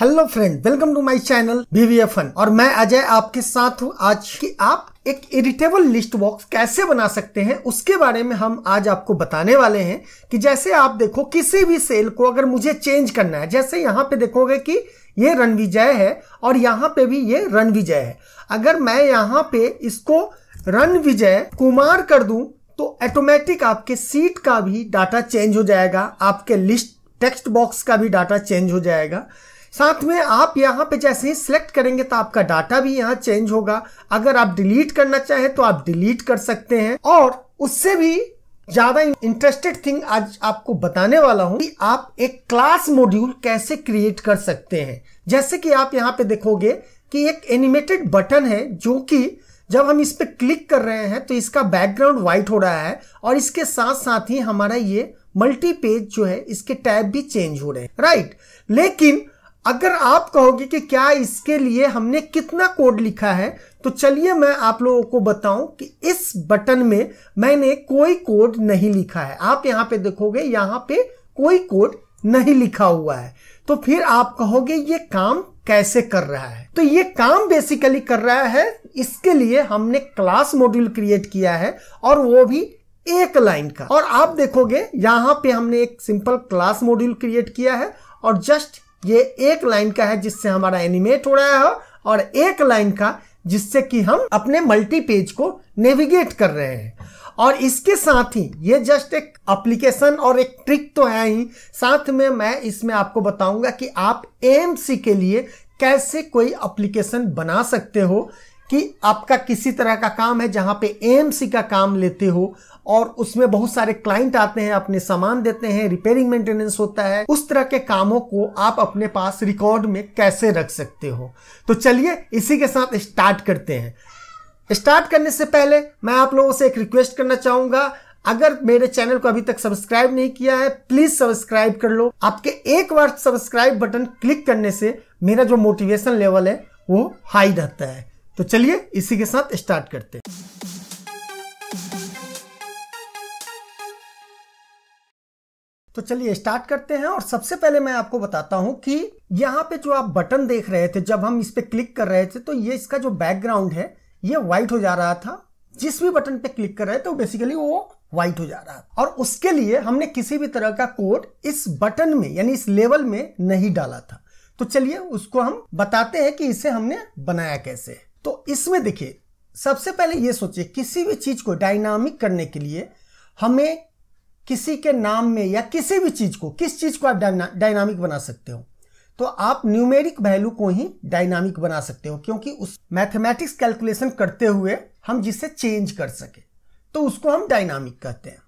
Hello friend welcome to my channel BVFN और मैं अजय आपके साथ हूँ आज कि आप एक इरिटेबल लिस्ट बॉक्स कैसे बना सकते हैं उसके बारे में हम आज आपको बताने वाले हैं कि जैसे आप देखो किसी भी सेल को अगर मुझे चेंज करना है जैसे यहाँ पे देखोगे कि ये विजय है और यहाँ पे भी ये विजय है अगर मैं यहाँ पे इसको विजय कुमार कर दूं तो ऑटोमेटिक आपके सीट का भी डाटा चेंज हो जाएगा आपके लिस्ट टेक्स्ट बॉक्स का भी डाटा चेंज हो जाएगा साथ में आप यहाँ पे जैसे ही सिलेक्ट करेंगे तो आपका डाटा भी यहाँ चेंज होगा अगर आप डिलीट करना चाहें तो आप डिलीट कर सकते हैं और उससे भी ज्यादा इंटरेस्टेड थिंग आज आपको बताने वाला हूं कि आप एक क्लास मॉड्यूल कैसे क्रिएट कर सकते हैं जैसे कि आप यहां पे देखोगे कि एक एनिमेटेड बटन है जो कि जब हम इस पर क्लिक कर रहे हैं तो इसका बैकग्राउंड व्हाइट हो रहा है और इसके साथ साथ ही हमारा ये मल्टी पेज जो है इसके टैब भी चेंज हो रहे हैं राइट लेकिन अगर आप कहोगे कि क्या इसके लिए हमने कितना कोड लिखा है तो चलिए मैं आप लोगों को बताऊं कि इस बटन में मैंने कोई कोड नहीं लिखा है आप यहां पे देखोगे यहां पे कोई कोड नहीं लिखा हुआ है तो फिर आप कहोगे ये काम कैसे कर रहा है तो ये काम बेसिकली कर रहा है इसके लिए हमने क्लास मॉड्यूल क्रिएट किया है और वो भी एक लाइन का और आप देखोगे यहां पे हमने एक सिंपल क्लास मॉड्यूल क्रिएट किया है और जस्ट ये एक लाइन का है जिससे हमारा एनिमेट हो रहा है और एक लाइन का जिससे कि हम अपने मल्टी पेज को नेविगेट कर रहे हैं और इसके साथ ही ये जस्ट एक एप्लीकेशन और एक ट्रिक तो है ही साथ में मैं इसमें आपको बताऊंगा कि आप एएमसी के लिए कैसे कोई एप्लीकेशन बना सकते हो कि आपका किसी तरह का काम है जहां पे एएमसी का काम लेते हो और उसमें बहुत सारे क्लाइंट आते हैं अपने सामान देते हैं रिपेयरिंग मेंटेनेंस होता है उस तरह के कामों को आप अपने पास रिकॉर्ड में कैसे रख सकते हो तो चलिए इसी के साथ स्टार्ट करते हैं स्टार्ट करने से पहले मैं आप लोगों से एक रिक्वेस्ट करना चाहूंगा अगर मेरे चैनल को अभी तक सब्सक्राइब नहीं किया है प्लीज सब्सक्राइब कर लो आपके एक बार सब्सक्राइब बटन क्लिक करने से मेरा जो मोटिवेशन लेवल है वो हाई रहता है तो चलिए इसी के साथ स्टार्ट करते हैं तो चलिए स्टार्ट करते हैं और सबसे पहले मैं आपको बताता हूं कि यहां पे जो आप बटन देख रहे थे जब हम इस पर क्लिक कर रहे थे तो ये इसका जो बैकग्राउंड है ये व्हाइट हो जा रहा था जिस भी बटन पे क्लिक कर रहे थे तो बेसिकली वो व्हाइट हो जा रहा था और उसके लिए हमने किसी भी तरह का कोड इस बटन में यानी इस लेवल में नहीं डाला था तो चलिए उसको हम बताते हैं कि इसे हमने बनाया कैसे तो इसमें देखिए सबसे पहले ये सोचिए किसी भी चीज को डायनामिक करने के लिए हमें किसी के नाम में या किसी भी चीज को किस चीज को आप डायनामिक बना सकते हो तो आप न्यूमेरिक वैल्यू को ही डायनामिक बना सकते हो क्योंकि उस मैथमेटिक्स कैलकुलेशन करते हुए हम जिसे चेंज कर सके तो उसको हम डायनामिक कहते हैं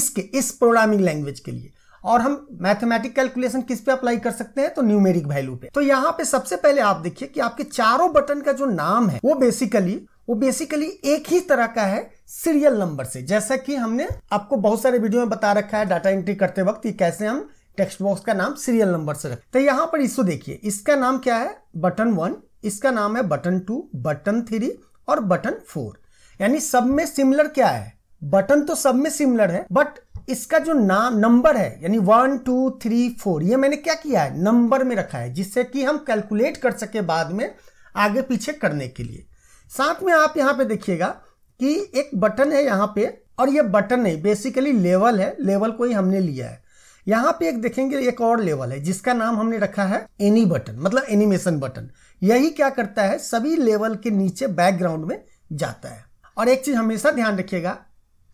इसके इस प्रोग्रामिंग लैंग्वेज के लिए और हम मैथमेटिक कैलकुलेशन किस पे अप्लाई कर सकते हैं तो न्यूमेरिक वैल्यू पे तो यहाँ पे सबसे पहले आप देखिए कि आपके चारों बटन का जो नाम है वो बेसिकली वो बेसिकली एक ही तरह का है सीरियल नंबर से जैसा कि हमने आपको बहुत सारे वीडियो में बता रखा है डाटा एंट्री करते वक्त कि कैसे हम टेक्स्ट बॉक्स का नाम सीरियल नंबर से रखें तो यहां पर इसको देखिए इसका नाम क्या है बटन वन इसका नाम है बटन टू बटन थ्री और बटन फोर यानी सब में सिमिलर क्या है बटन तो सब में सिमिलर है बट इसका जो नाम नंबर है यानी वन टू थ्री फोर ये मैंने क्या किया है नंबर में रखा है जिससे कि हम कैलकुलेट कर सके बाद में आगे पीछे करने के लिए साथ में आप यहाँ पे देखिएगा कि एक बटन है यहाँ पे और ये बटन नहीं बेसिकली लेवल है लेवल को ही हमने लिया है यहाँ पे एक देखेंगे एक और लेवल है जिसका नाम हमने रखा है एनी बटन मतलब एनिमेशन बटन यही क्या करता है सभी लेवल के नीचे बैकग्राउंड में जाता है और एक चीज हमेशा ध्यान रखिएगा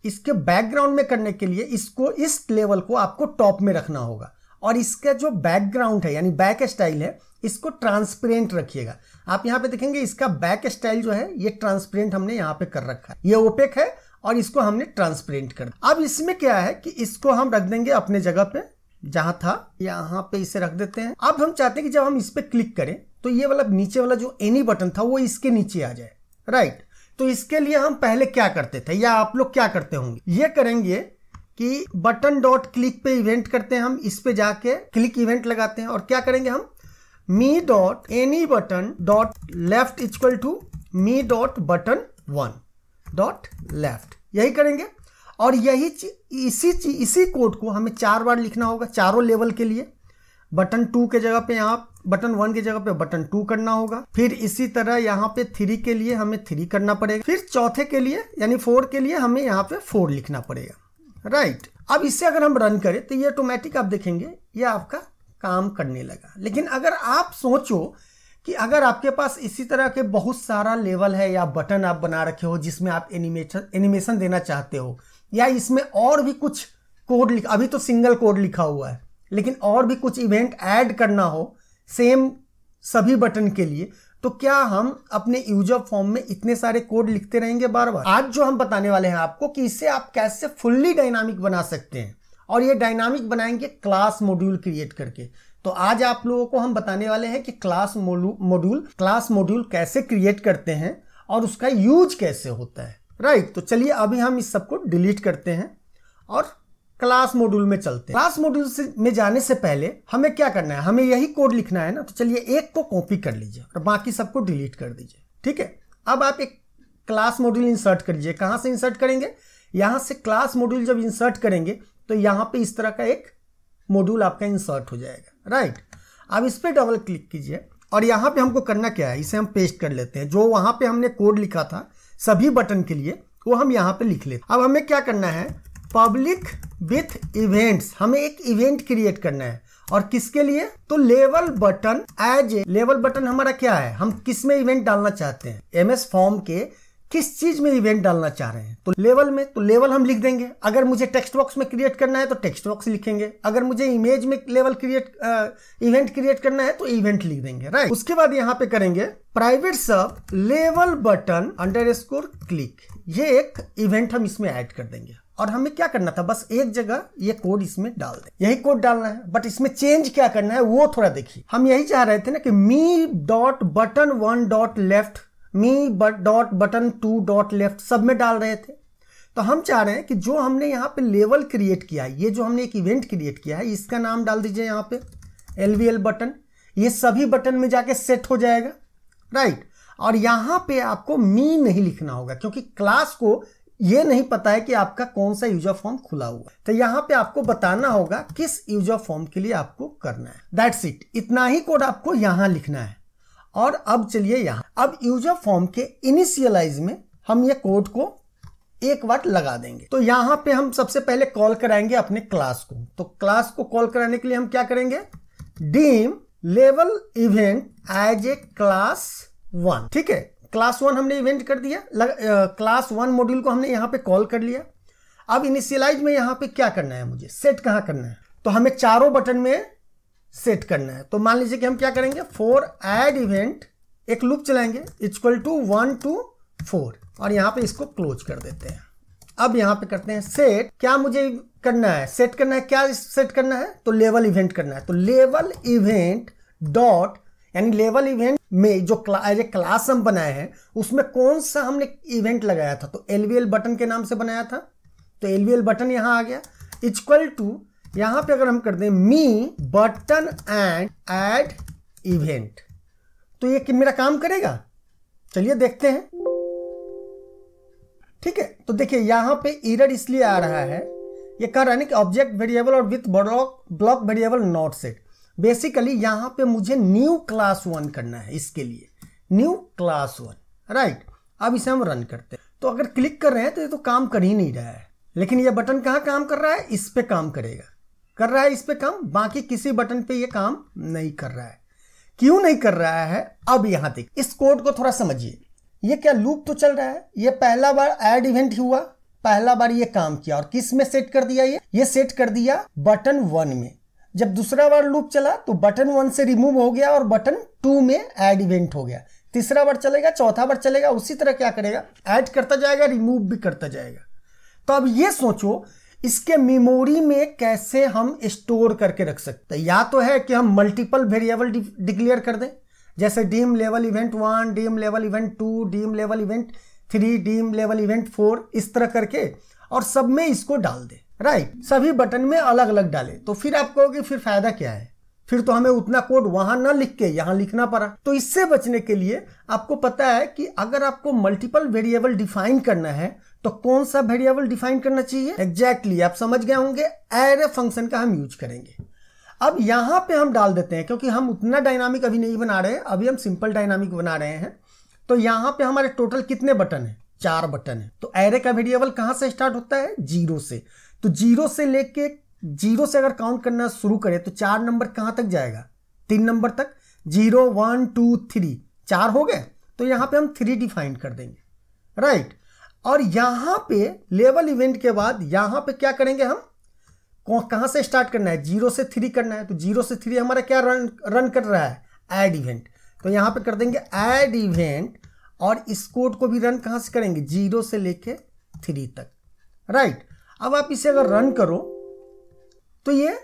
इसके बैकग्राउंड में करने के लिए इसको इस लेवल को आपको टॉप में रखना होगा और इसका जो बैकग्राउंड है यानी बैक स्टाइल है इसको ट्रांसपेरेंट रखिएगा आप यहाँ पे देखेंगे इसका बैक स्टाइल जो है ये ट्रांसपेरेंट हमने यहाँ पे कर रखा है ये ओपेक है और इसको हमने ट्रांसपेरेंट कर दिया अब इसमें क्या है कि इसको हम रख देंगे अपने जगह पे जहां था यहाँ पे इसे रख देते हैं अब हम चाहते हैं कि जब हम इस पर क्लिक करें तो ये वाला नीचे वाला जो एनी बटन था वो इसके नीचे आ जाए राइट तो इसके लिए हम पहले क्या करते थे या आप लोग क्या करते होंगे ये करेंगे कि बटन डॉट क्लिक पे इवेंट करते हैं हम इस पे जाके क्लिक इवेंट लगाते हैं और क्या करेंगे हम me dot any button dot left equal to me dot button one dot left यही करेंगे और यही इसी इसी कोड को हमें चार बार लिखना होगा चारों लेवल के लिए बटन टू के जगह पे यहाँ बटन वन के जगह पे बटन टू करना होगा फिर इसी तरह यहाँ पे थ्री के लिए हमें थ्री करना पड़ेगा फिर चौथे के लिए यानी फोर के लिए हमें यहाँ पे फोर लिखना पड़ेगा राइट अब इससे अगर हम रन करें तो ये ऑटोमेटिक आप देखेंगे ये आपका काम करने लगा लेकिन अगर आप सोचो कि अगर आपके पास इसी तरह के बहुत सारा लेवल है या बटन आप बना रखे हो जिसमें आप एनिमेशन एनिमेशन देना चाहते हो या इसमें और भी कुछ कोड लिख अभी तो सिंगल कोड लिखा हुआ है लेकिन और भी कुछ इवेंट ऐड करना हो सेम सभी बटन के लिए तो क्या हम अपने यूजर फॉर्म में इतने सारे कोड लिखते रहेंगे बार बार आज जो हम बताने वाले हैं आपको कि इसे आप कैसे फुल्ली डायनामिक बना सकते हैं और ये डायनामिक बनाएंगे क्लास मॉड्यूल क्रिएट करके तो आज आप लोगों को हम बताने वाले हैं कि क्लास मॉड्यूल क्लास मॉड्यूल कैसे क्रिएट करते हैं और उसका यूज कैसे होता है राइट right, तो चलिए अभी हम इस सबको डिलीट करते हैं और क्लास मॉड्यूल में चलते हैं क्लास मॉड्यूल में जाने से पहले हमें क्या करना है हमें यही कोड लिखना है ना तो चलिए एक को कॉपी कर लीजिए और बाकी सबको डिलीट कर दीजिए ठीक है अब आप एक क्लास मॉड्यूल इंसर्ट कर लीजिए कहाँ से इंसर्ट करेंगे यहाँ से क्लास मॉड्यूल जब इंसर्ट करेंगे तो यहाँ पे इस तरह का एक मॉड्यूल आपका इंसर्ट हो जाएगा राइट अब इस पर डबल क्लिक कीजिए और यहाँ पे हमको करना क्या है इसे हम पेस्ट कर लेते हैं जो वहां पे हमने कोड लिखा था सभी बटन के लिए वो हम यहाँ पे लिख लेते अब हमें क्या करना है पब्लिक विथ इवेंट्स हमें एक इवेंट क्रिएट करना है और किसके लिए तो level button as a level button हमारा क्या है हम किस में इवेंट डालना चाहते हैं एस फॉर्म के किस चीज में इवेंट डालना चाह रहे हैं तो लेवल में तो लेवल हम लिख देंगे अगर मुझे टेक्स्ट बॉक्स में क्रिएट करना है तो टेक्स्ट बॉक्स लिखेंगे अगर मुझे इमेज में लेवल क्रिएट इवेंट क्रिएट करना है तो इवेंट लिख देंगे राइट उसके बाद यहाँ पे करेंगे प्राइवेट सब लेवल बटन अंडर स्कोर क्लिक ये एक इवेंट हम इसमें ऐड कर देंगे और हमें क्या करना था बस एक जगह ये कोड इसमें डाल दे यही कोड डालना है बट इसमें चेंज क्या करना है वो थोड़ा देखिए हम यही चाह रहे थे ना कि me dot button one dot left me but dot button two dot left सब में डाल रहे थे तो हम चाह रहे हैं कि जो हमने यहाँ पे लेवल क्रिएट किया है ये जो हमने एक इवेंट क्रिएट किया है इसका नाम डाल दीजिए यहाँ पे एल बटन ये सभी बटन में जाके सेट हो जाएगा राइट और यहाँ पे आपको मी नहीं लिखना होगा क्योंकि क्लास को ये नहीं पता है कि आपका कौन सा यूजर फॉर्म खुला हुआ है तो यहाँ पे आपको बताना होगा किस यूजर फॉर्म के लिए आपको करना है दैट्स इट इतना ही कोड आपको यहाँ लिखना है और अब चलिए यहां अब यूजर फॉर्म के इनिशियलाइज में हम ये कोड को एक बार लगा देंगे तो यहां पे हम सबसे पहले कॉल कराएंगे अपने क्लास को तो क्लास को कॉल कराने के लिए हम क्या करेंगे Dim level event as a class one ठीक है क्लास वन हमने इवेंट कर दिया लग, आ, क्लास वन मॉड्यूल को हमने यहां पे कॉल कर लिया अब इनिशियलाइज में यहां पे क्या करना है मुझे सेट कहां करना है तो हमें चारों बटन में सेट करना है तो मान लीजिए कि हम क्या करेंगे फोर एड इवेंट एक लूप चलाएंगे equal to one to four और यहाँ पे इसको क्लोज कर देते हैं अब यहाँ पे करते हैं सेट क्या मुझे करना है सेट करना है क्या सेट करना है तो लेवल इवेंट करना है तो लेवल इवेंट डॉट यानी लेवल इवेंट में जो क्लास क्लास हम बनाए हैं उसमें कौन सा हमने इवेंट लगाया था तो एलवीएल बटन के नाम से बनाया था तो एलवीएल बटन यहाँ आ गया इक्वल टू यहां पे अगर हम कर दें me button and add event तो ये मेरा काम करेगा चलिए देखते हैं ठीक है तो देखिए यहां पे इरर इसलिए आ रहा है ये कह रहा है ना कि ऑब्जेक्ट वेरिएबल और with block block variable not set basically यहां पे मुझे न्यू क्लास वन करना है इसके लिए न्यू क्लास वन राइट अब इसे हम रन करते हैं तो अगर क्लिक कर रहे हैं तो ये तो काम कर ही नहीं रहा है लेकिन ये बटन कहाँ काम कर रहा है इस पे काम करेगा कर रहा है इस पे काम बाकी किसी बटन पे ये काम नहीं कर रहा है क्यों नहीं कर रहा है अब यहां देख इस कोड को थोड़ा समझिए ये क्या लूप तो चल रहा है ये पहला बार एड इवेंट हुआ पहला बार ये काम किया और किस में सेट कर दिया ये ये सेट कर दिया बटन वन में जब दूसरा बार लूप चला तो बटन वन से रिमूव हो गया और बटन टू में एड इवेंट हो गया तीसरा बार चलेगा चौथा बार चलेगा उसी तरह क्या करेगा एड करता जाएगा रिमूव भी करता जाएगा तो अब ये सोचो इसके मेमोरी में कैसे हम स्टोर करके रख सकते हैं या तो है कि हम मल्टीपल वेरिएबल डिक्लेयर कर दें जैसे deem level event one deem level event two deem level event three deem level event four इस तरह करके और सब में इसको डाल दे राइट सभी बटन में अलग अलग डाले तो फिर आप कहोगे फिर फायदा क्या है फिर तो हमें उतना कोड वहां ना लिख के यहाँ लिखना पड़ा तो इससे बचने के लिए आपको पता है कि अगर आपको मल्टीपल वेरिएबल डिफाइन करना है तो कौन सा वेरिएबल डिफाइन करना चाहिए एग्जैक्टली exactly, आप समझ गए होंगे एरे फंक्शन का हम यूज करेंगे अब यहां पे हम डाल देते हैं क्योंकि हम उतना डायनामिक अभी नहीं बना रहे अभी हम सिंपल डायनामिक बना रहे हैं तो यहां पे हमारे टोटल कितने बटन है चार बटन है तो एरे का वेरिएबल कहां से स्टार्ट होता है जीरो से तो जीरो से लेके जीरो से अगर काउंट करना शुरू करें तो चार नंबर कहां तक जाएगा तीन नंबर तक जीरो वन टू थ्री चार हो गए तो यहां पे हम थ्री डिफाइन कर देंगे राइट right? और यहां पे लेवल इवेंट के बाद यहां पे क्या करेंगे हम कहां से स्टार्ट करना है जीरो से थ्री करना है तो जीरो से थ्री हमारा क्या रन रन कर रहा है एड इवेंट तो यहां पे कर देंगे एड इवेंट और इस कोड को भी रन कहां से करेंगे जीरो से लेके थ्री तक राइट अब आप इसे अगर रन करो तो ये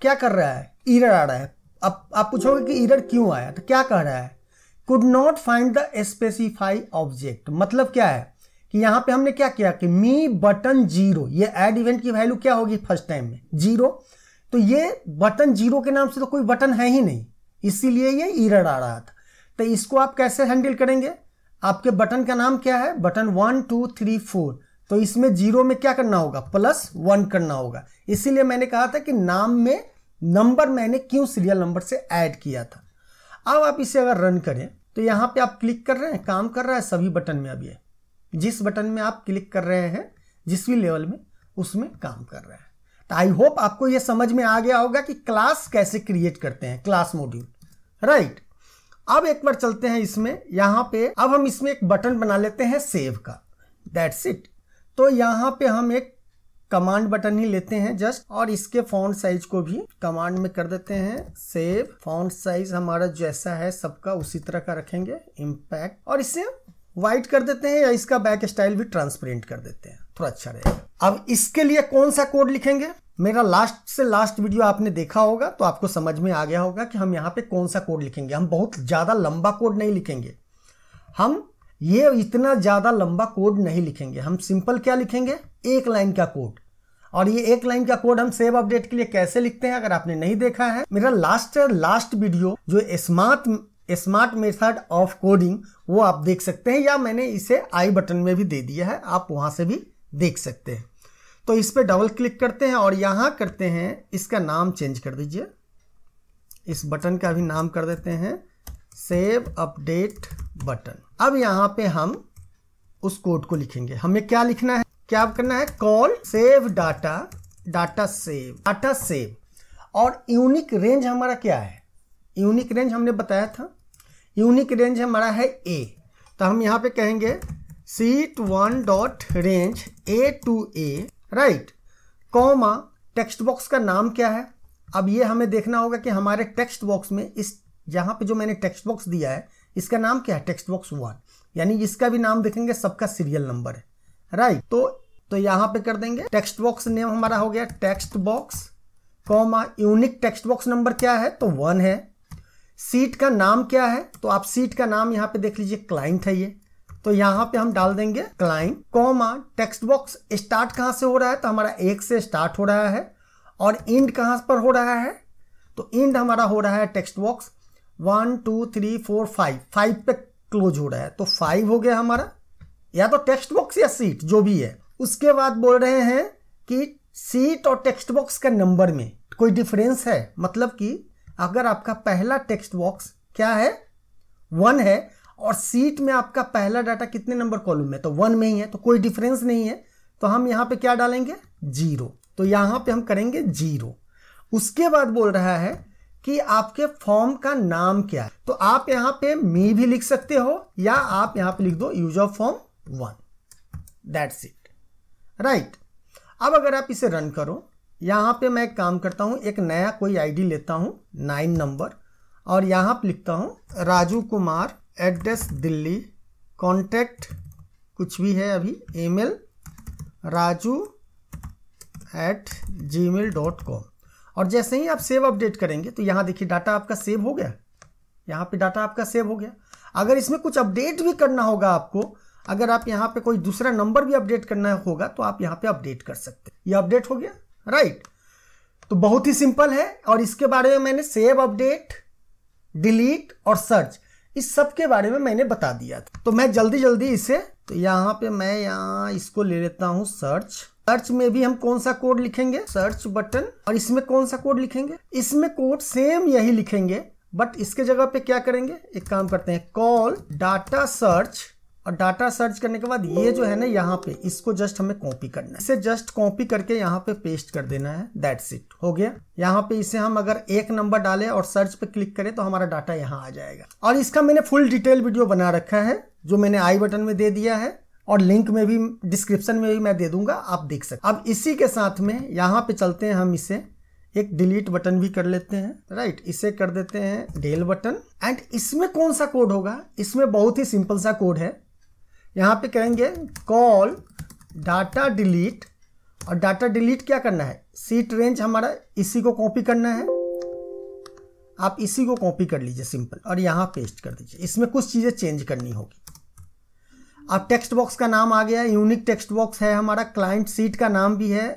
क्या कर रहा है इरर आ रहा है अब आप पूछोगे कि इरर क्यों आया तो क्या कह रहा है could not find the specify object मतलब क्या है कि यहां पे हमने क्या किया कि मी बटन जीरो ये एड इवेंट की वैल्यू क्या होगी फर्स्ट टाइम में जीरो तो ये बटन जीरो के नाम से तो कोई बटन है ही नहीं इसीलिए ये इरर आ रहा था तो इसको आप कैसे हैंडल करेंगे आपके बटन का नाम क्या है button one two three four तो इसमें जीरो में क्या करना होगा प्लस वन करना होगा इसीलिए मैंने कहा था कि नाम में नंबर मैंने क्यों सीरियल नंबर से ऐड किया था अब आप इसे अगर रन करें तो यहाँ पे आप क्लिक कर रहे हैं काम कर रहा है सभी बटन में अभी है जिस बटन में आप क्लिक कर रहे हैं जिस भी लेवल में उसमें काम कर रहे हैं तो आई होप आपको यह समझ में आ गया होगा कि क्लास कैसे क्रिएट करते हैं क्लास मॉड्यूल राइट अब एक बार चलते हैं इसमें यहां पे अब हम इसमें एक बटन बना लेते हैं सेव का दैट्स इट तो यहाँ पे हम एक कमांड बटन ही लेते हैं जस्ट और इसके फॉन्ट साइज को भी कमांड में कर देते हैं सेव फॉन्ट साइज हमारा जैसा है सबका उसी तरह का रखेंगे इम्पैक्ट और इसे व्हाइट कर देते हैं या इसका बैक स्टाइल भी ट्रांसपेरेंट कर देते हैं थोड़ा अच्छा रहेगा अब इसके लिए कौन सा कोड लिखेंगे मेरा लास्ट से लास्ट वीडियो आपने देखा होगा तो आपको समझ में आ गया होगा कि हम यहाँ पे कौन सा कोड लिखेंगे हम बहुत ज़्यादा लंबा कोड नहीं लिखेंगे हम ये इतना ज़्यादा लंबा कोड नहीं लिखेंगे हम सिंपल क्या लिखेंगे एक लाइन का कोड और ये एक लाइन का कोड हम सेव अपडेट के लिए कैसे लिखते हैं अगर आपने नहीं देखा है मेरा लास्ट लास्ट वीडियो जो smart smart method of coding वो आप देख सकते हैं या मैंने इसे आई बटन में भी दे दिया है आप वहां से भी देख सकते हैं तो इस पर डबल क्लिक करते हैं और यहां करते हैं इसका नाम चेंज कर दीजिए इस बटन का भी नाम कर देते हैं सेव अपडेट बटन अब यहां पे हम उस कोड को लिखेंगे हमें क्या लिखना है क्या करना है call save data data save data save और यूनिक रेंज हमारा क्या है यूनिक रेंज हमने बताया था यूनिक रेंज हमारा है ए तो हम यहाँ पे कहेंगे sheet one dot range A two A right comma text box का नाम क्या है अब ये हमें देखना होगा कि हमारे टेक्स्ट बॉक्स में इस जहाँ पे जो मैंने टेक्स्ट बॉक्स दिया है इसका नाम क्या है टेक्स्ट बॉक्स वन यानी इसका भी नाम देखेंगे सबका सीरियल नंबर है राइट तो तो यहाँ पे कर देंगे टेक्स्ट बॉक्स नेम हमारा हो गया text box comma unique text box number क्या है तो वन है सीट का नाम क्या है तो आप सीट का नाम यहाँ पे देख लीजिए क्लाइंट है ये तो यहाँ पे हम डाल देंगे client comma text box start कहाँ से हो रहा है तो हमारा एक से स्टार्ट हो रहा है और इंड कहाँ पर हो रहा है तो इंड हमारा हो रहा है text box one two three four five five पे क्लोज हो रहा है तो फाइव हो गया हमारा या तो टेक्स्ट बॉक्स या सीट जो भी है उसके बाद बोल रहे हैं कि सीट और टेक्स्ट बॉक्स के नंबर में कोई डिफरेंस है मतलब कि अगर आपका पहला टेक्स्ट बॉक्स क्या है वन है और सीट में आपका पहला डाटा कितने नंबर कॉलम में तो वन में ही है तो कोई डिफरेंस नहीं है तो हम यहां पे क्या डालेंगे जीरो तो यहां पे हम करेंगे जीरो उसके बाद बोल रहा है कि आपके फॉर्म का नाम क्या है तो आप यहां पे मी भी लिख सकते हो या आप यहां पे लिख दो use of form one that's it right अब अगर आप इसे रन करो यहाँ पे मैं काम करता हूँ एक नया कोई आईडी लेता हूँ नाइन नंबर और यहाँ पर लिखता हूँ राजू कुमार एड्रेस दिल्ली कॉन्टैक्ट कुछ भी है अभी email Raju at Gmail dot com और जैसे ही आप सेव अपडेट करेंगे तो यहाँ देखिए डाटा आपका सेव हो गया यहाँ पे डाटा आपका सेव हो गया अगर इसमें कुछ अपडेट भी करना होगा आपको अगर आप यहाँ पे कोई दूसरा नंबर भी अपडेट करना होगा तो आप यहाँ पे अपडेट कर सकते हैं ये अपडेट हो गया राइट तो बहुत ही सिंपल है और इसके बारे में मैंने सेव अपडेट डिलीट और सर्च इस सब के बारे में मैंने बता दिया था तो मैं जल्दी जल्दी इसे तो यहाँ पे मैं यहाँ इसको ले लेता हूँ सर्च सर्च में भी हम कौन सा कोड लिखेंगे सर्च बटन और इसमें कौन सा कोड लिखेंगे इसमें कोड सेम यही लिखेंगे बट इसके जगह पे क्या करेंगे एक काम करते हैं कॉल डाटा सर्च और डाटा सर्च करने के बाद ये जो है ना यहाँ पे इसको जस्ट हमें कॉपी करना है इसे जस्ट कॉपी करके यहाँ पे पेस्ट कर देना है दैट्स इट हो गया यहाँ पे इसे हम अगर एक नंबर डालें और सर्च पे क्लिक करें तो हमारा डाटा यहाँ आ जाएगा और इसका मैंने फुल डिटेल वीडियो बना रखा है जो मैंने आई बटन में दे दिया है और लिंक में भी डिस्क्रिप्शन में भी मैं दे दूंगा आप देख सकते अब इसी के साथ में यहाँ पे चलते हैं हम इसे एक डिलीट बटन भी कर लेते हैं राइट इसे कर देते हैं डेल बटन एंड इसमें कौन सा कोड होगा इसमें बहुत ही सिंपल सा कोड है यहाँ पे करेंगे कॉल डाटा डिलीट और डाटा डिलीट क्या करना है सीट रेंज हमारा इसी को कॉपी करना है आप इसी को कॉपी कर लीजिए सिंपल और यहाँ पेस्ट कर दीजिए इसमें कुछ चीज़ें चेंज करनी होगी अब टेक्स्ट बॉक्स का नाम आ गया यूनिक टेक्स्ट बॉक्स है हमारा क्लाइंट सीट का नाम भी है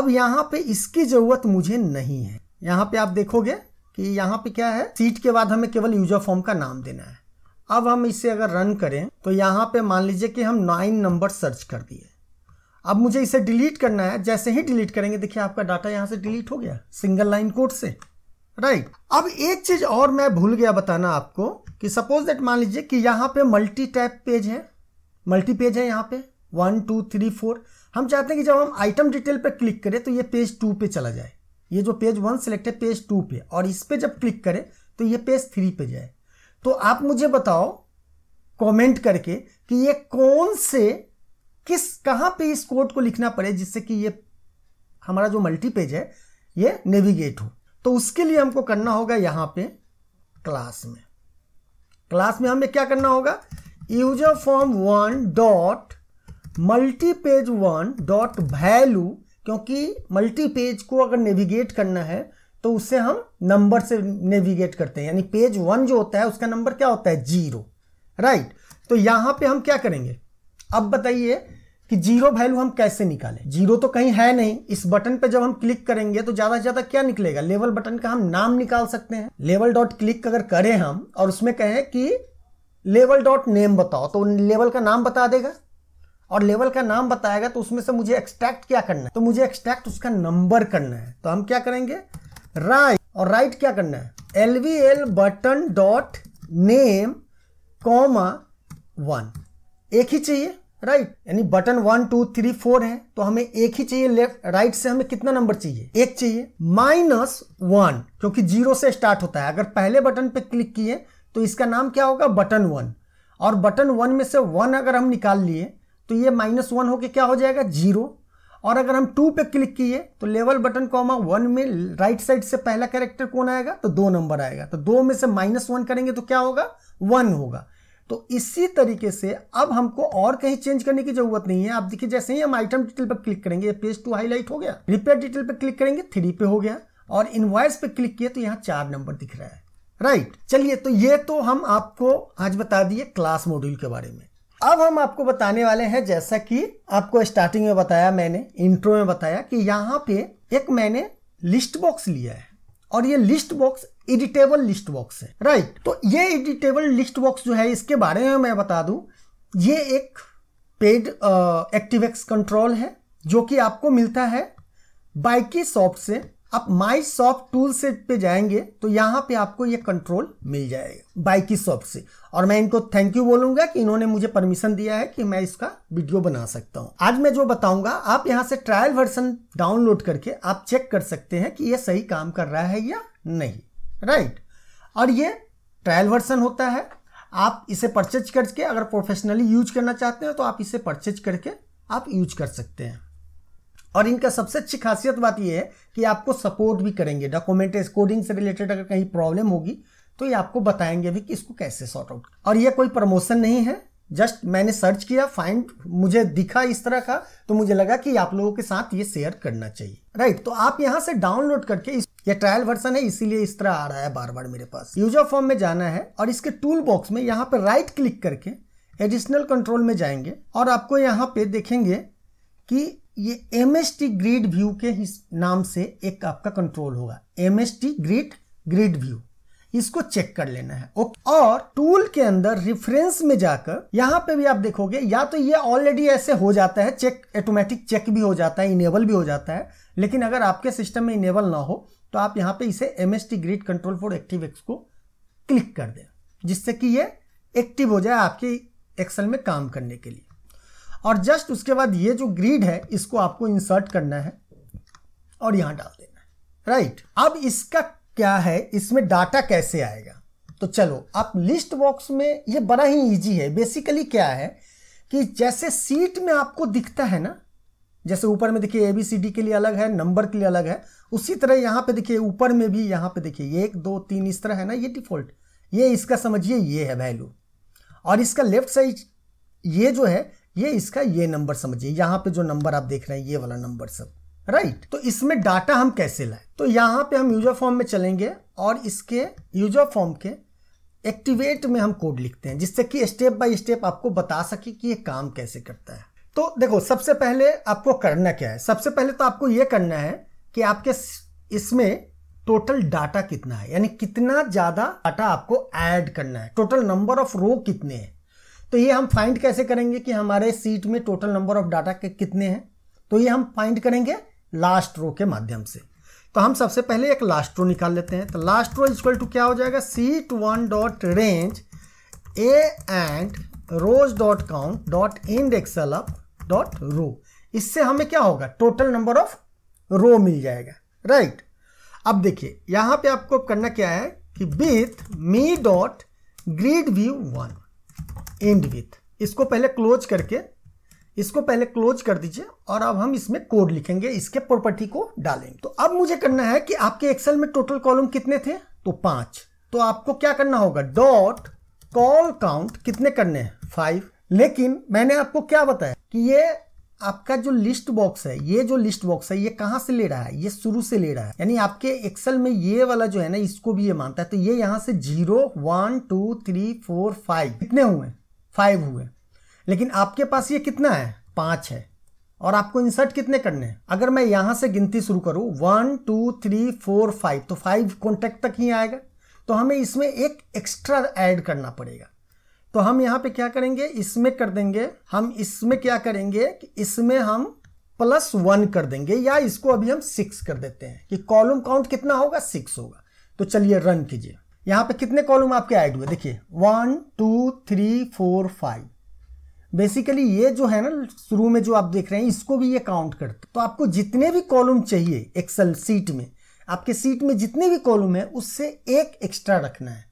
अब यहाँ पे इसकी ज़रूरत मुझे नहीं है यहाँ पे आप देखोगे कि यहाँ पे क्या है सीट के बाद हमें केवल यूजर फॉर्म का नाम देना है अब हम इसे अगर रन करें तो यहाँ पे मान लीजिए कि हम नाइन नंबर सर्च कर दिए अब मुझे इसे डिलीट करना है जैसे ही डिलीट करेंगे देखिए आपका डाटा यहाँ से डिलीट हो गया सिंगल लाइन कोड से राइट अब एक चीज और मैं भूल गया बताना आपको कि सपोज दैट मान लीजिए कि यहाँ पे मल्टी टैप पेज है मल्टी पेज है यहाँ पे वन टू थ्री फोर हम चाहते हैं कि जब हम आइटम डिटेल पर क्लिक करें तो ये पेज टू पे चला जाए ये जो पेज वन सिलेक्ट है पेज टू पे और इस पर पे जब क्लिक करें तो ये पेज थ्री पे जाए तो आप मुझे बताओ कमेंट करके कि ये कौन से किस कहां पे इस कोड को लिखना पड़े जिससे कि ये हमारा जो मल्टी पेज है ये नेविगेट हो तो उसके लिए हमको करना होगा यहां पे क्लास में क्लास में हमें क्या करना होगा user form one dot multi page one dot value क्योंकि मल्टी पेज को अगर नेविगेट करना है तो उसे हम नंबर से नेविगेट करते हैं यानी पेज वन जो होता है उसका नंबर क्या होता है जीरो राइट तो यहां पे हम क्या करेंगे अब बताइए कि जीरो वैल्यू हम कैसे निकालें जीरो तो कहीं है नहीं इस बटन पे जब हम क्लिक करेंगे तो ज्यादा से ज्यादा क्या निकलेगा लेवल बटन का हम नाम निकाल सकते हैं लेवल डॉट क्लिक अगर करें हम और उसमें कहें कि लेवल डॉट नेम बताओ तो लेवल का नाम बता देगा और लेवल का नाम बताएगा तो उसमें से मुझे एक्सट्रैक्ट क्या करना है तो मुझे एक्सट्रैक्ट उसका नंबर करना है तो हम क्या करेंगे राइट और राइट क्या करना है L V L button dot name comma one एक ही चाहिए राइट यानी button one two three four है तो हमें एक ही चाहिए लेफ्ट राइट से हमें कितना नंबर चाहिए एक चाहिए माइनस वन क्योंकि जीरो से स्टार्ट होता है अगर पहले बटन पे क्लिक किए तो इसका नाम क्या होगा बटन वन और बटन वन में से वन अगर हम निकाल लिए तो ये माइनस वन होके क्या हो जाएगा जीरो और अगर हम टू पे क्लिक किए तो लेवल बटन कॉमा वन में राइट साइड से पहला कैरेक्टर कौन आएगा तो दो नंबर आएगा तो दो में से माइनस वन करेंगे तो क्या होगा वन होगा तो इसी तरीके से अब हमको और कहीं चेंज करने की जरूरत नहीं है आप देखिए जैसे ही हम आइटम डिटेल पर क्लिक करेंगे पेज टू हाईलाइट हो गया रिपेयर डिटेल पर क्लिक करेंगे थ्री पे हो गया और इनवाइस पे क्लिक किए तो यहाँ चार नंबर दिख रहा है राइट right. चलिए तो ये तो हम आपको आज बता दिए क्लास मॉड्यूल के बारे में अब हम आपको बताने वाले हैं जैसा कि आपको स्टार्टिंग में बताया मैंने इंट्रो में बताया कि यहाँ पे एक मैंने लिस्ट बॉक्स लिया है और ये list box editable list box है राइट तो ये एडिटेबल लिस्ट बॉक्स जो है इसके बारे में मैं बता दूं ये एक पेड एक्टिवेक्स कंट्रोल है जो कि आपको मिलता है बाइकी सॉफ्ट से आप माई सॉफ्ट टूल से पे जाएंगे तो यहाँ पे आपको ये कंट्रोल मिल जाएगा बाइक की सॉफ्ट से और मैं इनको थैंक यू बोलूंगा कि इन्होंने मुझे परमिशन दिया है कि मैं इसका वीडियो बना सकता हूँ आज मैं जो बताऊंगा आप यहाँ से ट्रायल वर्सन डाउनलोड करके आप चेक कर सकते हैं कि ये सही काम कर रहा है या नहीं राइट और ये ट्रायल वर्सन होता है आप इसे परचेज करके अगर प्रोफेशनली यूज करना चाहते हो तो आप इसे परचेज करके आप यूज कर सकते हैं और इनका सबसे अच्छी खासियत बात यह है कि आपको सपोर्ट भी करेंगे डॉक्यूमेंट कोडिंग से रिलेटेड अगर कहीं प्रॉब्लम होगी तो ये आपको बताएंगे भी कि इसको कैसे सॉर्ट आउट और ये कोई प्रमोशन नहीं है जस्ट मैंने सर्च किया फाइंड मुझे दिखा इस तरह का तो मुझे लगा कि आप लोगों के साथ ये शेयर करना चाहिए राइट right, तो आप यहाँ से डाउनलोड करके इस ये ट्रायल वर्सन है इसीलिए इस तरह आ रहा है बार बार मेरे पास यूजर फॉर्म में जाना है और इसके टूल बॉक्स में यहाँ पर राइट क्लिक करके एडिशनल कंट्रोल में जाएंगे और आपको यहाँ पे देखेंगे कि ये M S T grid view के नाम से एक आपका कंट्रोल होगा M S T grid grid view इसको चेक कर लेना है ओके और टूल के अंदर रिफरेंस में जाकर यहां पे भी आप देखोगे या तो ये ऑलरेडी ऐसे हो जाता है चेक ऑटोमेटिक चेक भी हो जाता है इनेबल भी हो जाता है लेकिन अगर आपके सिस्टम में इनेबल ना हो तो आप यहां पे इसे M S T grid control for active X को क्लिक कर दें जिससे कि ये एक्टिव हो जाए आपके एक्सेल में काम करने के लिए और जस्ट उसके बाद ये जो ग्रीड है इसको आपको इंसर्ट करना है और यहां डाल देना है राइट अब इसका क्या है इसमें डाटा कैसे आएगा तो चलो आप लिस्ट बॉक्स में ये बड़ा ही इजी है बेसिकली क्या है कि जैसे सीट में आपको दिखता है ना जैसे ऊपर में देखिए एबीसीडी के लिए अलग है नंबर के लिए अलग है उसी तरह यहां पे देखिए ऊपर में भी यहां पे देखिए एक दो तीन इस तरह है ना ये डिफॉल्ट ये इसका समझिए ये है वैल्यू और इसका लेफ्ट साइड ये जो है ये इसका ये नंबर समझिए यहाँ पे जो नंबर आप देख रहे हैं ये वाला नंबर सब राइट right. तो इसमें डाटा हम कैसे लाए तो यहाँ पे हम यूजर फॉर्म में चलेंगे और इसके यूजर फॉर्म के एक्टिवेट में हम कोड लिखते हैं जिससे कि स्टेप बाय स्टेप आपको बता सके कि ये काम कैसे करता है तो देखो सबसे पहले आपको करना क्या है सबसे पहले तो आपको ये करना है कि आपके इसमें टोटल डाटा कितना है यानी कितना ज्यादा डाटा आपको ऐड करना है टोटल नंबर ऑफ रो कितने हैं तो ये हम फाइंड कैसे करेंगे कि हमारे सीट में टोटल नंबर ऑफ डाटा के कितने हैं तो ये हम फाइंड करेंगे लास्ट रो के माध्यम से तो हम सबसे पहले एक लास्ट रो निकाल लेते हैं तो लास्ट रो इक्वल टू क्या हो जाएगा sheet one dot range A and rows dot count dot index up dot row इससे हमें क्या होगा टोटल नंबर ऑफ रो मिल जाएगा राइट अब देखिए यहां पे आपको करना क्या है कि with me dot grid view one end with इसको पहले क्लोज करके इसको पहले क्लोज कर दीजिए और अब हम इसमें कोड लिखेंगे इसके प्रॉपर्टी को डालेंगे तो अब मुझे करना है कि आपके एक्सेल में टोटल कॉलम कितने थे तो पांच तो आपको क्या करना होगा डॉट कॉल काउंट कितने करने हैं फाइव लेकिन मैंने आपको क्या बताया कि ये आपका जो लिस्ट बॉक्स है ये जो लिस्ट बॉक्स है ये कहां से ले रहा है ये शुरू से ले रहा है यानी आपके एक्सेल में ये वाला जो है ना इसको भी ये मानता है तो ये यहाँ से zero one two three four five कितने हुए फाइव हुए लेकिन आपके पास ये कितना है पाँच है और आपको इंसर्ट कितने करने हैं अगर मैं यहाँ से गिनती शुरू करूँ one two three four five तो फाइव कॉन्टैक्ट तक ही आएगा तो हमें इसमें एक एक्स्ट्रा ऐड करना पड़ेगा तो हम यहाँ पे क्या करेंगे इसमें कर देंगे हम इसमें क्या करेंगे कि इसमें हम प्लस वन कर देंगे या इसको अभी हम सिक्स कर देते हैं कि कॉलम काउंट कितना होगा सिक्स होगा तो चलिए रन कीजिए यहां पे कितने कॉलम आपके ऐड हुए देखिए one two three four five basically ये जो है ना शुरू में जो आप देख रहे हैं इसको भी ये काउंट करते तो आपको जितने भी कॉलम चाहिए एक्सेल सीट में आपके सीट में जितने भी कॉलम है उससे एक एक्स्ट्रा रखना है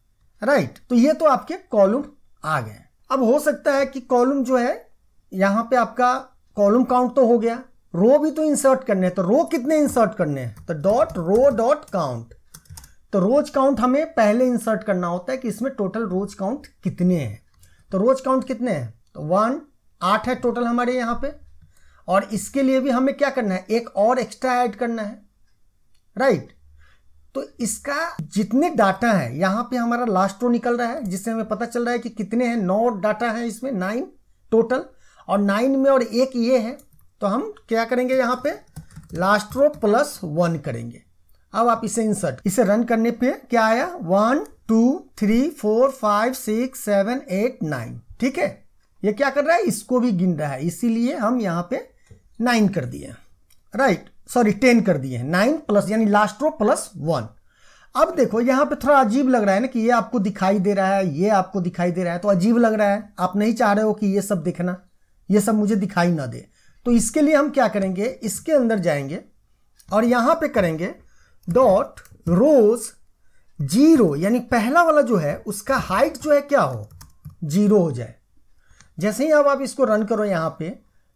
राइट तो ये तो आपके कॉलम आ गए अब हो सकता है कि कॉलम जो है यहां पे आपका कॉलम काउंट तो हो गया रो भी तो इंसर्ट करने हैं तो रो कितने इंसर्ट करने हैं तो डॉट रो डॉट काउंट तो रोज काउंट हमें पहले इंसर्ट करना होता है कि इसमें टोटल रोज काउंट कितने हैं तो रोज काउंट कितने हैं तो वन आठ है टोटल हमारे यहाँ पे और इसके लिए भी हमें क्या करना है एक और एक्स्ट्रा ऐड करना है राइट तो इसका जितने डाटा है यहाँ पे हमारा लास्ट रो निकल रहा है जिससे हमें पता चल रहा है कि कितने हैं नौ डाटा है इसमें नाइन टोटल और नाइन में और एक ये है तो हम क्या करेंगे यहाँ पे लास्ट रो प्लस वन करेंगे अब आप इसे इंसर्ट इसे रन करने पे क्या आया one two three four five six seven eight nine ठीक है ये क्या कर रहा है इसको भी गिन रहा है इसीलिए हम यहाँ पे नाइन कर दिए राइट सॉरी टेन कर दिए नाइन प्लस यानी लास्ट रो प्लस वन अब देखो यहाँ पे थोड़ा अजीब लग रहा है ना कि ये आपको दिखाई दे रहा है ये आपको दिखाई दे रहा है तो अजीब लग रहा है आप नहीं चाह रहे हो कि ये सब देखना ये सब मुझे दिखाई ना दे तो इसके लिए हम क्या करेंगे इसके अंदर जाएंगे और यहाँ पे करेंगे डॉट रोज जीरो यानी पहला वाला जो है उसका हाइट जो है क्या हो जीरो हो जाए जैसे ही अब आप इसको रन करो यहां पे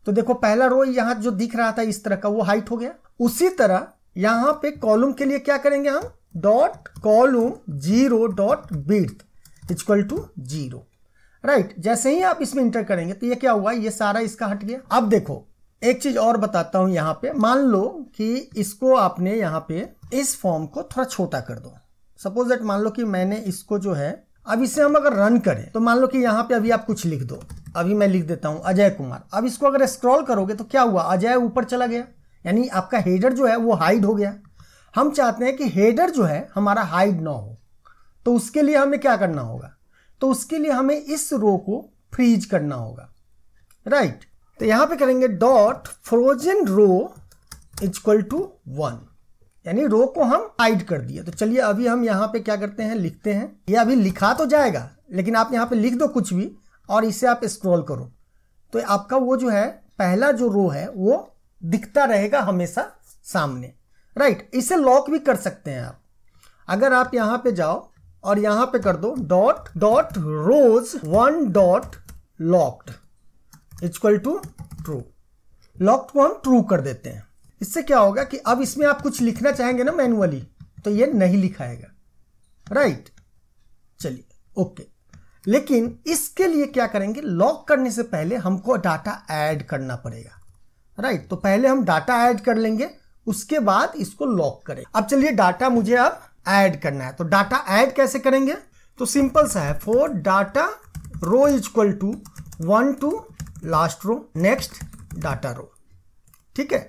तो देखो पहला रो यहां जो दिख रहा था इस तरह का वो हाइट हो गया उसी तरह यहां पे कॉलम के लिए क्या करेंगे हम डॉट कॉलम जीरो डॉट बिर्थ इजक्वल टू जीरो राइट जैसे ही आप इसमें इंटर करेंगे तो ये क्या हुआ ये सारा इसका हट गया अब देखो एक चीज और बताता हूं यहाँ पे मान लो कि इसको आपने यहाँ पे इस फॉर्म को थोड़ा छोटा कर दो सपोज दैट मान लो कि मैंने इसको जो है अब इसे हम अगर रन करें तो मान लो कि यहां पे अभी आप कुछ लिख दो अभी मैं लिख देता हूं अजय कुमार अब इसको अगर स्क्रॉल करोगे तो क्या हुआ अजय ऊपर चला गया यानी आपका हेडर जो है वो हाइड हो गया हम चाहते हैं कि हेडर जो है हमारा हाइड ना हो तो उसके लिए हमें क्या करना होगा तो उसके लिए हमें इस रो को फ्रीज करना होगा राइट right? तो यहां पे करेंगे dot frozen row equal to one यानी रो को हम हाइड कर दिए तो चलिए अभी हम यहां पे क्या करते हैं लिखते हैं ये अभी लिखा तो जाएगा लेकिन आप यहाँ पे लिख दो कुछ भी और इसे आप स्क्रॉल करो तो आपका वो जो है पहला जो रो है वो दिखता रहेगा हमेशा सामने राइट इसे लॉक भी कर सकते हैं आप अगर आप यहां पे जाओ और यहां पे कर दो dot dot rows one dot locked equal to true lock को हम ट्रू कर देते हैं इससे क्या होगा कि अब इसमें आप कुछ लिखना चाहेंगे ना मैनुअली तो ये नहीं लिखाएगा राइट चलिए ओके लेकिन इसके लिए क्या करेंगे लॉक करने से पहले हमको डाटा ऐड करना पड़ेगा राइट तो पहले हम डाटा ऐड कर लेंगे उसके बाद इसको लॉक करें अब चलिए डाटा मुझे अब ऐड करना है तो डाटा ऐड कैसे करेंगे तो सिंपल सा है for data row is equal to one to last row next data row ठीक है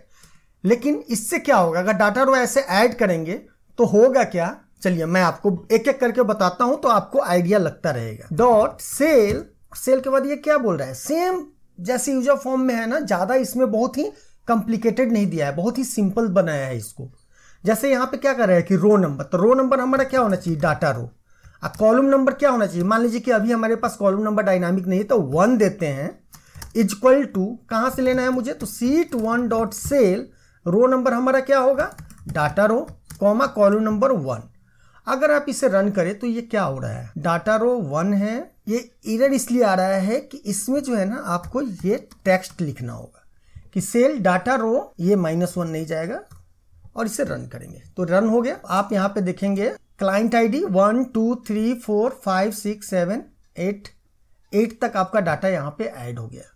लेकिन इससे क्या होगा अगर डाटा रो ऐसे ऐड करेंगे तो होगा क्या चलिए मैं आपको एक एक करके बताता हूं तो आपको आइडिया लगता रहेगा डॉट सेल सेल के बाद ये क्या बोल रहा है सेम जैसे यूजर फॉर्म में है ना ज्यादा इसमें बहुत ही कॉम्प्लिकेटेड नहीं दिया है बहुत ही सिंपल बनाया है इसको जैसे यहां पे क्या कर रहा है कि रो नंबर तो रो नंबर हमारा क्या होना चाहिए डाटा रो अब कॉलम नंबर क्या होना चाहिए मान लीजिए कि अभी हमारे पास कॉलम नंबर डायनामिक नहीं है तो वन देते हैं इजक्वल टू कहाँ से लेना है मुझे तो sheet one dot cell row number हमारा क्या होगा data row comma column number one अगर आप इसे रन करें तो ये क्या हो रहा है डाटा रो वन है ये इरर इसलिए आ रहा है कि इसमें जो है ना आपको ये टेक्स्ट लिखना होगा कि सेल डाटा रो ये माइनस वन नहीं जाएगा और इसे रन करेंगे तो रन हो गया आप यहाँ पे देखेंगे client ID one two three four five six seven eight eight तक आपका डाटा यहाँ पे ऐड हो गया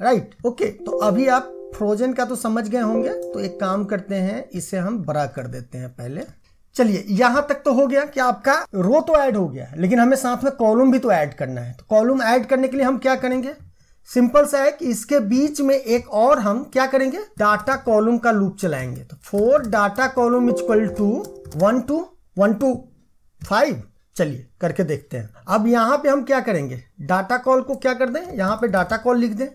राइट ओके तो अभी आप फ्रोजन का तो समझ गए होंगे तो एक काम करते हैं इसे हम बड़ा कर देते हैं पहले चलिए यहां तक तो हो गया कि आपका रो तो ऐड हो गया लेकिन हमें साथ में कॉलम भी तो ऐड करना है तो कॉलम ऐड करने के लिए हम क्या करेंगे सिंपल सा है कि इसके बीच में एक और हम क्या करेंगे डाटा कॉलम का लूप चलाएंगे तो for data column equal to one to one to five चलिए करके देखते हैं अब यहां पे हम क्या करेंगे डाटा कॉल को क्या कर दें यहां पे डाटा कॉल लिख दें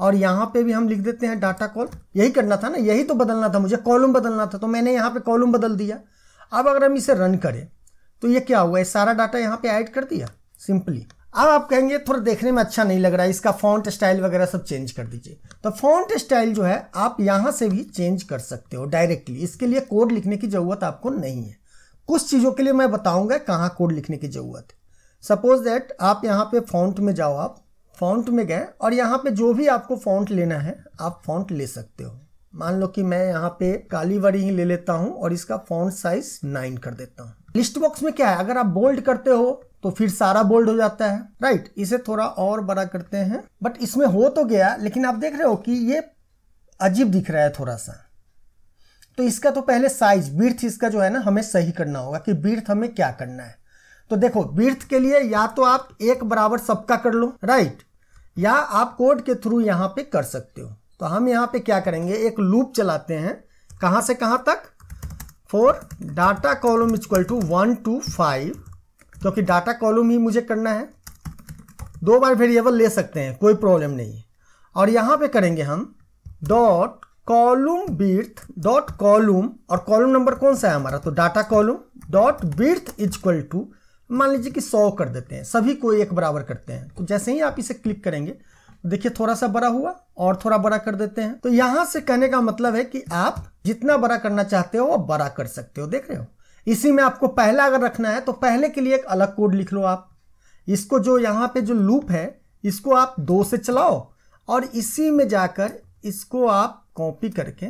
और यहाँ पे भी हम लिख देते हैं डाटा कॉल यही करना था ना यही तो बदलना था मुझे कॉलम बदलना था तो मैंने यहाँ पे कॉलम बदल दिया अब अगर हम इसे रन करें तो ये क्या हुआ है सारा डाटा यहाँ पे ऐड कर दिया सिंपली अब आप कहेंगे थोड़ा देखने में अच्छा नहीं लग रहा है इसका फॉन्ट स्टाइल वगैरह सब चेंज कर दीजिए तो फॉन्ट स्टाइल जो है आप यहाँ से भी चेंज कर सकते हो डायरेक्टली इसके लिए कोड लिखने की ज़रूरत आपको नहीं है कुछ चीज़ों के लिए मैं बताऊँगा कहाँ कोड लिखने की ज़रूरत है सपोज दैट आप यहाँ पे फॉन्ट में जाओ आप फॉन्ट में गए और यहाँ पे जो भी आपको फॉन्ट लेना है आप फॉन्ट ले सकते हो मान लो कि मैं यहाँ पे काली वाली ही ले लेता हूँ और इसका फॉन्ट साइज नाइन कर देता हूँ लिस्ट बॉक्स में क्या है अगर आप बोल्ड करते हो तो फिर सारा बोल्ड हो जाता है राइट इसे थोड़ा और बड़ा करते हैं बट इसमें हो तो गया लेकिन आप देख रहे हो कि ये अजीब दिख रहा है थोड़ा सा तो इसका तो पहले साइज बीर्थ इसका जो है ना हमें सही करना होगा कि बीर्थ हमें क्या करना है तो देखो बीर्थ के लिए या तो आप एक बराबर सबका कर लो राइट या आप कोड के थ्रू यहाँ पे कर सकते हो तो हम यहाँ पे क्या करेंगे एक लूप चलाते हैं कहाँ से कहाँ तक for data column is equal to one to five क्योंकि डाटा कॉलम ही मुझे करना है दो बार वेरिएबल ले सकते हैं कोई प्रॉब्लम नहीं है और यहाँ पे करेंगे हम डॉट कॉलम बीर्थ डॉट कॉलम और कॉलम नंबर कौन सा है हमारा तो डाटा कॉलम डॉट बीर्थ इजक्वल टू मान लीजिए कि सौ कर देते हैं सभी को एक बराबर करते हैं तो जैसे ही आप इसे क्लिक करेंगे देखिए थोड़ा सा बड़ा हुआ और थोड़ा बड़ा कर देते हैं तो यहां से कहने का मतलब है कि आप जितना बड़ा करना चाहते हो वो बड़ा कर सकते हो देख रहे हो इसी में आपको पहला अगर रखना है तो पहले के लिए एक अलग कोड लिख लो आप इसको जो यहाँ पे जो लूप है इसको आप दो से चलाओ और इसी में जाकर इसको आप कॉपी करके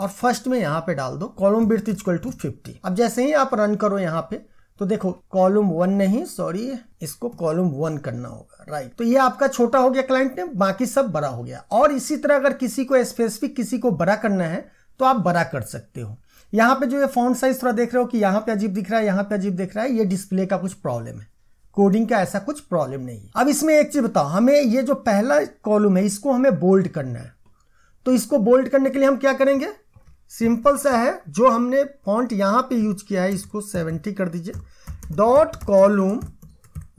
और फर्स्ट में यहाँ पे डाल दो कॉलम बिर्थ इज इक्वल टू फिफ्टी अब जैसे ही आप रन करो यहाँ पे तो देखो कॉलम वन नहीं सॉरी इसको कॉलम वन करना होगा राइट तो ये आपका छोटा हो गया क्लाइंट ने बाकी सब बड़ा हो गया और इसी तरह अगर किसी को स्पेसिफिक किसी को बड़ा करना है तो आप बड़ा कर सकते हो यहाँ पे जो ये फॉन्ट साइज थोड़ा देख रहे हो कि यहाँ पे अजीब दिख रहा है यहाँ पे अजीब दिख रहा है ये डिस्प्ले का कुछ प्रॉब्लम है कोडिंग का ऐसा कुछ प्रॉब्लम नहीं है अब इसमें एक चीज बताओ हमें ये जो पहला कॉलम है इसको हमें बोल्ड करना है तो इसको बोल्ड करने के लिए हम क्या करेंगे सिंपल सा है जो हमने फॉन्ट यहाँ पे यूज किया है इसको सेवेंटी कर दीजिए dot column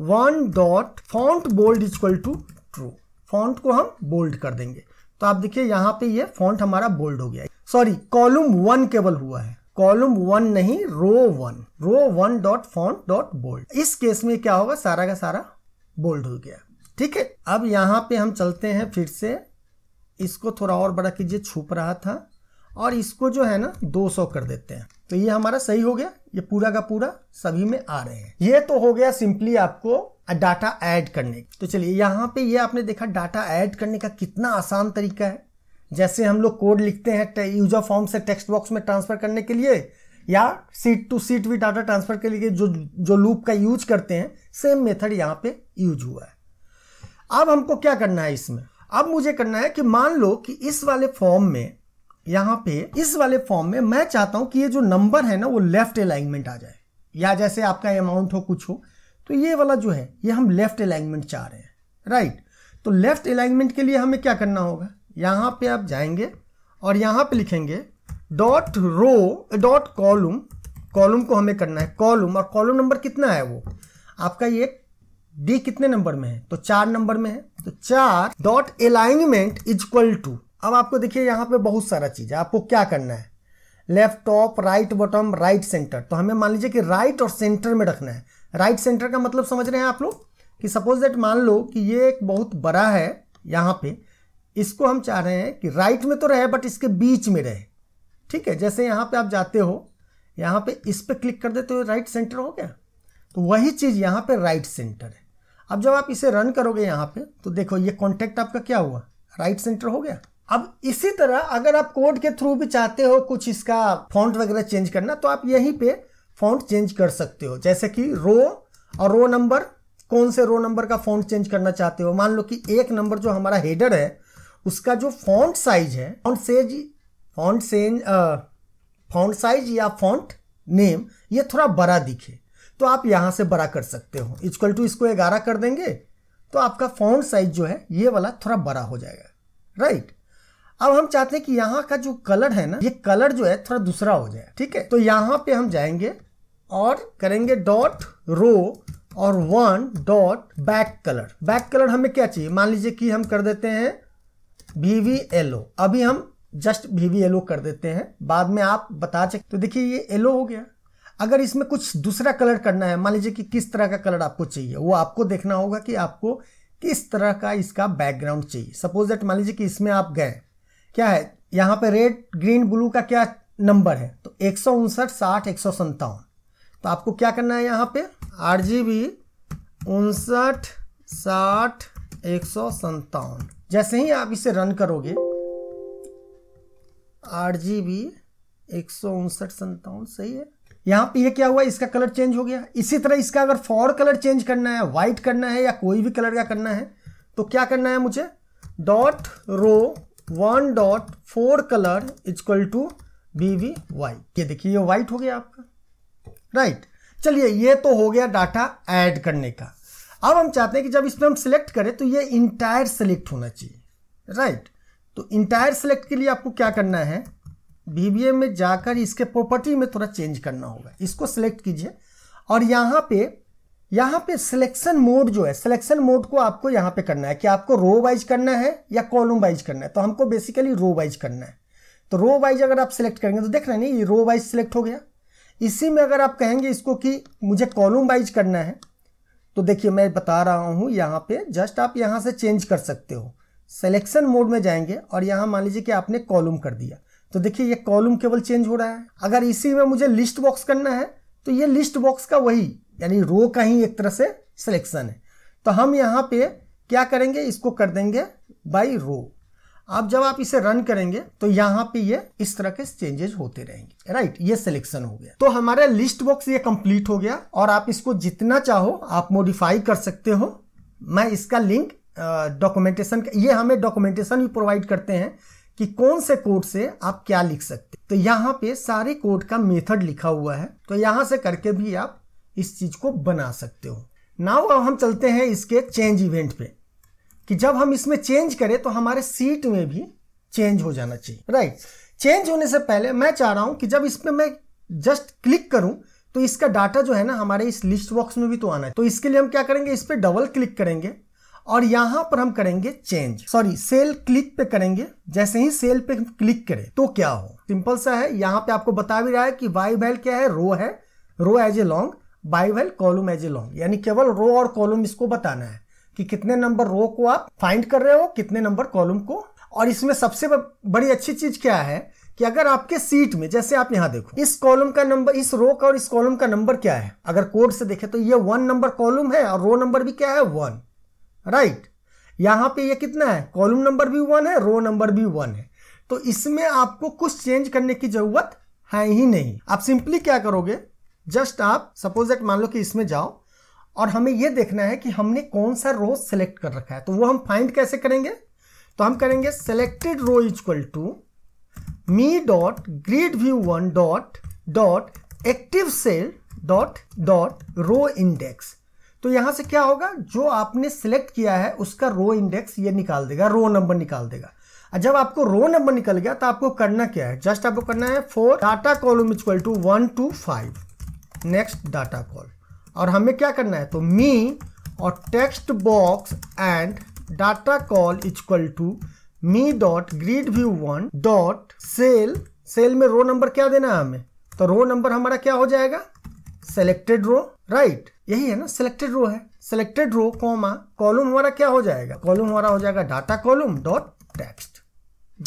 one dot font bold is equal to true font को हम बोल्ड कर देंगे तो आप देखिए यहाँ पे ये फॉन्ट हमारा बोल्ड हो गया सॉरी कॉलम वन केवल हुआ है कॉलम वन नहीं row one row one dot font dot bold इस केस में क्या होगा सारा का सारा बोल्ड हो गया ठीक है अब यहाँ पे हम चलते हैं फिर से इसको थोड़ा और बड़ा कीजिए छुप रहा था और इसको जो है ना 200 कर देते हैं तो ये हमारा सही हो गया ये पूरा का पूरा सभी में आ रहे हैं ये तो हो गया सिंपली आपको डाटा ऐड करने तो चलिए यहाँ पे ये आपने देखा डाटा ऐड करने का कितना आसान तरीका है जैसे हम लोग कोड लिखते हैं यूजर फॉर्म से टेक्स्ट बॉक्स में ट्रांसफर करने के लिए या सीट टू सीट भी डाटा ट्रांसफर के लिए जो जो लूप का यूज करते हैं सेम मेथड यहाँ पे यूज हुआ है अब हमको क्या करना है इसमें अब मुझे करना है कि मान लो कि इस वाले फॉर्म में यहाँ पे इस वाले फॉर्म में मैं चाहता हूं कि ये जो नंबर है ना वो लेफ्ट अलाइनमेंट आ जाए या जैसे आपका अमाउंट हो कुछ हो तो ये वाला जो है ये हम लेफ्ट अलाइनमेंट चाह रहे हैं राइट तो लेफ्ट अलाइनमेंट के लिए हमें क्या करना होगा यहां पे आप जाएंगे और यहां पे लिखेंगे dot row dot column column को हमें करना है कॉलम और कॉलम नंबर कितना है वो आपका ये डी कितने नंबर में है तो चार नंबर में है तो चार dot alignment is equal to अब आपको देखिए यहाँ पे बहुत सारा चीज़ है आपको क्या करना है left top right bottom right center तो हमें मान लीजिए कि राइट और सेंटर में रखना है राइट सेंटर का मतलब समझ रहे हैं आप लोग कि सपोज दैट मान लो कि ये एक बहुत बड़ा है यहाँ पे इसको हम चाह रहे हैं कि राइट में तो रहे बट इसके बीच में रहे ठीक है जैसे यहाँ पे आप जाते हो यहाँ पे इस पर क्लिक कर देते हो राइट सेंटर हो गया तो वही चीज़ यहाँ पे राइट सेंटर है अब जब आप इसे रन करोगे यहाँ पे तो देखो ये कॉन्टैक्ट आपका क्या हुआ राइट सेंटर हो गया अब इसी तरह अगर आप कोड के थ्रू भी चाहते हो कुछ इसका फॉन्ट वगैरह चेंज करना तो आप यहीं पे फॉन्ट चेंज कर सकते हो जैसे कि रो और रो नंबर कौन से रो नंबर का फॉन्ट चेंज करना चाहते हो मान लो कि एक नंबर जो हमारा हेडर है उसका जो फॉन्ट साइज है font size font size font size या फॉन्ट नेम ये थोड़ा बड़ा दिखे तो आप यहां से बड़ा कर सकते हो इजक्वल टू इसको ग्यारह कर देंगे तो आपका फॉन्ट साइज जो है ये वाला थोड़ा बड़ा हो जाएगा राइट अब हम चाहते हैं कि यहाँ का जो कलर है ना ये कलर जो है थोड़ा दूसरा हो जाए ठीक है तो यहाँ पे हम जाएंगे और करेंगे डॉट रो और one dot back color back color हमें क्या चाहिए मान लीजिए कि हम कर देते हैं वीवी एलो अभी हम जस्ट वीवी येलो कर देते हैं बाद में आप बता सकते तो देखिए ये येलो हो गया अगर इसमें कुछ दूसरा कलर करना है मान लीजिए कि किस तरह का कलर आपको चाहिए वो आपको देखना होगा कि आपको किस तरह का इसका बैकग्राउंड चाहिए सपोज दैट मान लीजिए कि इसमें आप गए क्या है यहाँ पे रेड ग्रीन ब्लू का क्या नंबर है तो एक सौ उनसठ साठ एक सौ संतावन तो आपको क्या करना है यहाँ पे आर जी बी उनसठ साठ एक सौ संतावन जैसे ही आप इसे रन करोगे आर जी बी एक सौ उनसठ संतावन सही है यहाँ पे ये क्या हुआ इसका कलर चेंज हो गया इसी तरह इसका अगर फॉर कलर चेंज करना है वाइट करना है या कोई भी कलर का करना है तो क्या करना है मुझे dot row one dot fore color is equal to B V Y ये देखिए ये वाइट हो गया आपका राइट right. चलिए ये तो हो गया डाटा ऐड करने का अब हम चाहते हैं कि जब इसमें हम सिलेक्ट करें तो ये इंटायर सेलेक्ट होना चाहिए राइट right. तो इंटायर सेलेक्ट के लिए आपको क्या करना है बीबीए में जाकर इसके प्रॉपर्टी में थोड़ा चेंज करना होगा इसको सिलेक्ट कीजिए और यहाँ पे यहां पे सिलेक्शन मोड जो है सिलेक्शन मोड को आपको यहां पे करना है कि आपको रो वाइज करना है या कॉलम वाइज करना है तो हमको बेसिकली रो वाइज करना है तो रो वाइज अगर आप सिलेक्ट करेंगे तो देख रहे नहीं ये रो वाइज सिलेक्ट हो गया इसी में अगर आप कहेंगे इसको कि मुझे कॉलम वाइज करना है तो देखिए मैं बता रहा हूँ यहाँ पे जस्ट आप यहाँ से चेंज कर सकते हो सिलेक्शन मोड में जाएंगे और यहाँ मान लीजिए कि आपने कॉलम कर दिया तो देखिए ये कॉलम केवल चेंज हो रहा है अगर इसी में मुझे लिस्ट बॉक्स करना है तो ये लिस्ट बॉक्स का वही यानी रो का ही एक तरह से सिलेक्शन है तो हम यहाँ पे क्या करेंगे इसको कर देंगे बाई रो आप जब आप इसे रन करेंगे तो यहाँ पे ये इस तरह के चेंजेस होते रहेंगे राइट ये सिलेक्शन हो गया तो हमारा लिस्ट बॉक्स ये कंप्लीट हो गया और आप इसको जितना चाहो आप मॉडिफाई कर सकते हो मैं इसका लिंक डॉक्यूमेंटेशन ये हमें डॉक्यूमेंटेशन भी प्रोवाइड करते हैं कि कौन से कोड से आप क्या लिख सकते तो यहाँ पे सारे कोड का मेथड लिखा हुआ है तो यहाँ से करके भी आप इस चीज को बना सकते हो नाउ अब हम चलते हैं इसके चेंज इवेंट पे कि जब हम इसमें चेंज करें तो हमारे सीट में भी चेंज हो जाना चाहिए राइट चेंज होने से पहले मैं चाह रहा हूं कि जब इसमें मैं जस्ट क्लिक करूं तो इसका डाटा जो है ना हमारे इस लिस्ट बॉक्स में भी तो आना है तो इसके लिए हम क्या करेंगे इस पर डबल क्लिक करेंगे और यहां पर हम करेंगे चेंज सॉरी सेल क्लिक पे करेंगे जैसे ही सेल पे क्लिक करें तो क्या हो सिंपल सा है यहां पे आपको बता भी रहा है कि वाई वेल क्या है रो है row as a long ByVal column as a long यानी केवल रो और कॉलम इसको बताना है कि कितने नंबर रो को आप फाइंड कर रहे हो कितने नंबर कॉलम को और इसमें सबसे बड़ी अच्छी चीज क्या है कि अगर आपके सीट में जैसे आप यहां देखो इस कॉलम का नंबर इस रो का और इस कॉलम का नंबर क्या है अगर कोड से देखें तो ये वन नंबर कॉलम है और रो नंबर भी क्या है वन राइट यहां पे ये कितना है कॉलम नंबर भी वन है रो नंबर भी वन है तो इसमें आपको कुछ चेंज करने की जरूरत है ही नहीं आप सिंपली क्या करोगे जस्ट आप सपोज एक मान लो कि इसमें जाओ और हमें यह देखना है कि हमने कौन सा रो सेलेक्ट कर रखा है तो वो हम फाइंड कैसे करेंगे तो हम करेंगे selected row is equal to me dot grid view one dot dot active cell dot dot row index तो यहां से क्या होगा जो आपने सिलेक्ट किया है उसका रो इंडेक्स ये निकाल देगा रो नंबर निकाल देगा और जब आपको रो नंबर निकल गया तो आपको करना क्या है जस्ट आपको करना है for data column equal to one to five next data col और हमें क्या करना है तो मी और text box and data col equal to me dot grid view one dot cell cell में रो नंबर क्या देना है हमें तो रो नंबर हमारा क्या हो जाएगा सेलेक्टेड रो राइट यही है ना सिलेक्टेड रो है सिलेक्टेड रो कॉमा कॉलम हमारा क्या हो जाएगा कॉलम हमारा हो जाएगा data column dot text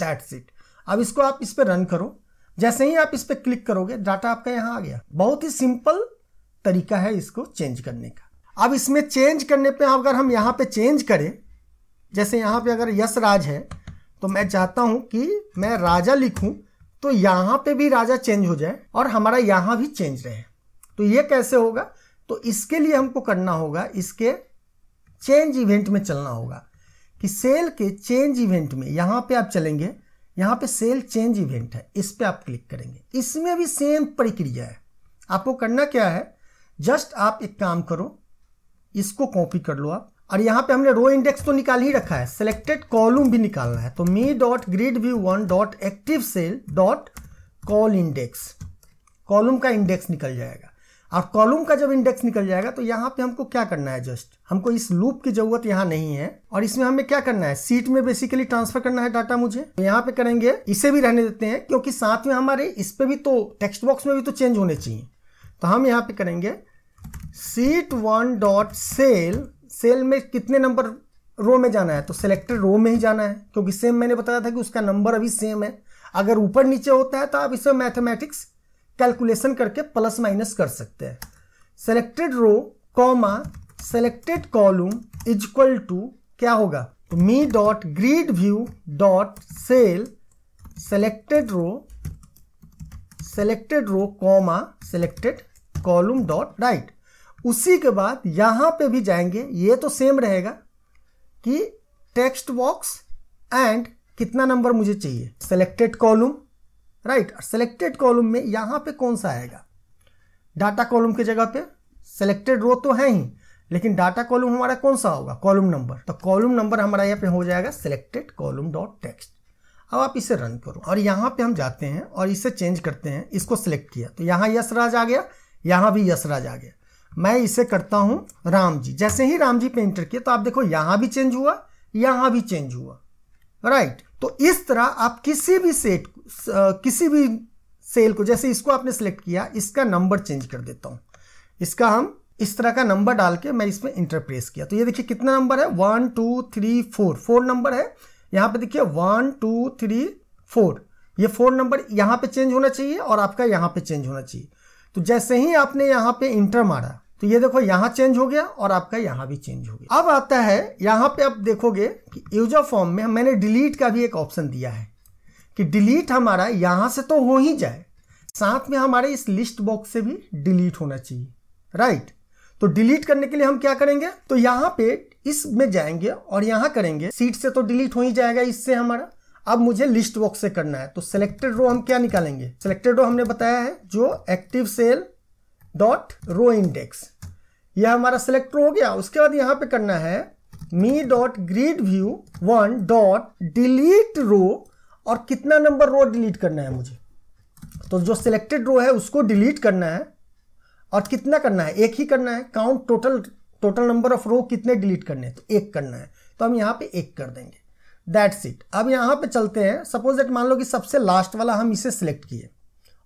that's it अब इसको आप इस पर रन करो जैसे ही आप इस पर क्लिक करोगे डाटा आपका यहाँ आ गया बहुत ही सिंपल तरीका है इसको चेंज करने का अब इसमें चेंज करने पे अगर हम यहाँ पे चेंज करें जैसे यहाँ पे अगर यश राज है तो मैं चाहता हूँ कि मैं राजा लिखूँ तो यहाँ पे भी राजा चेंज हो जाए और हमारा यहाँ भी चेंज रहे तो ये कैसे होगा तो इसके लिए हमको करना होगा इसके चेंज इवेंट में चलना होगा कि सेल के चेंज इवेंट में यहां पे आप चलेंगे यहां पे सेल चेंज इवेंट है इस पर आप क्लिक करेंगे इसमें भी सेम प्रक्रिया है आपको करना क्या है जस्ट आप एक काम करो इसको कॉपी कर लो आप और यहां पे हमने रो इंडेक्स तो निकाल ही रखा है सिलेक्टेड कॉलम भी निकालना है तो me dot grid view one dot active cell dot col index column का इंडेक्स निकल जाएगा और कॉलम का जब इंडेक्स निकल जाएगा तो यहाँ पे हमको क्या करना है जस्ट हमको इस लूप की जरूरत यहाँ नहीं है और इसमें हमें क्या करना है सीट में बेसिकली ट्रांसफर करना है डाटा मुझे तो यहाँ पे करेंगे इसे भी रहने देते हैं क्योंकि साथ में हमारे इस पे भी तो टेक्स्ट बॉक्स में भी तो चेंज होने चाहिए तो हम यहाँ पे करेंगे sheet one dot cell cell में कितने नंबर रो में जाना है तो सिलेक्टेड रो में ही जाना है क्योंकि सेम मैंने बताया था कि उसका नंबर अभी सेम है अगर ऊपर नीचे होता है तो आप इसमें मैथमेटिक्स कैलकुलेशन करके प्लस माइनस कर सकते हैं selected row comma selected column is equal to क्या होगा तो me dot grid view dot cell selected row selected row comma selected column dot right उसी के बाद यहां पे भी जाएंगे ये तो सेम रहेगा कि टेक्स्ट बॉक्स एंड कितना नंबर मुझे चाहिए selected column right selected column में यहाँ पे कौन सा आएगा डाटा कॉलम की जगह पे सेलेक्टेड रो तो है ही लेकिन डाटा कॉलम हमारा कौन सा होगा कॉलम नंबर तो कॉलम नंबर हमारा यहाँ पे हो जाएगा सेलेक्टेड कॉलम डॉट टेक्स्ट अब आप इसे रन करो और यहाँ पे हम जाते हैं और इसे चेंज करते हैं इसको सिलेक्ट किया तो यहाँ यशराज आ गया यहाँ भी यशराज आ गया मैं इसे करता हूँ राम जी जैसे ही राम जी पे इंटर किया तो आप देखो यहाँ भी चेंज हुआ यहाँ भी चेंज हुआ राइट तो इस तरह आप किसी भी सेट किसी भी सेल को जैसे इसको आपने सेलेक्ट किया इसका नंबर चेंज कर देता हूं इसका हम इस तरह का नंबर डाल के मैं इसमें इंटरप्रेस किया तो ये देखिए कितना नंबर है one two three four four number है यहां पे देखिए वन टू थ्री फोर ये फोर नंबर यहां पे चेंज होना चाहिए और आपका यहां पे चेंज होना चाहिए तो जैसे ही आपने यहां पे इंटर मारा तो ये देखो यहाँ चेंज हो गया और आपका यहाँ भी चेंज हो गया अब आता है यहाँ पे आप देखोगे कि यूजर फॉर्म में मैंने डिलीट का भी एक ऑप्शन दिया है कि डिलीट हमारा यहाँ से तो हो ही जाए साथ में हमारे इस लिस्ट बॉक्स से भी डिलीट होना चाहिए राइट तो डिलीट करने के लिए हम क्या करेंगे तो यहाँ पे इसमें जाएंगे और यहाँ करेंगे सीट से तो डिलीट हो ही जाएगा इससे हमारा अब मुझे लिस्ट बॉक्स से करना है तो सिलेक्टेड रो हम क्या निकालेंगे सिलेक्टेड रो हमने बताया है जो active cell dot row index यह हमारा सिलेक्टर हो गया उसके बाद यहां पे करना है me dot grid view one dot delete row और कितना नंबर रो डिलीट करना है मुझे तो जो सिलेक्टेड रो है उसको डिलीट करना है और कितना करना है एक ही करना है count total total number of row कितने डिलीट करने हैं तो एक करना है तो हम यहां पे एक कर देंगे दैट्स इट अब यहां पे चलते हैं सपोज दैट मान लो कि सबसे लास्ट वाला हम इसे सिलेक्ट किए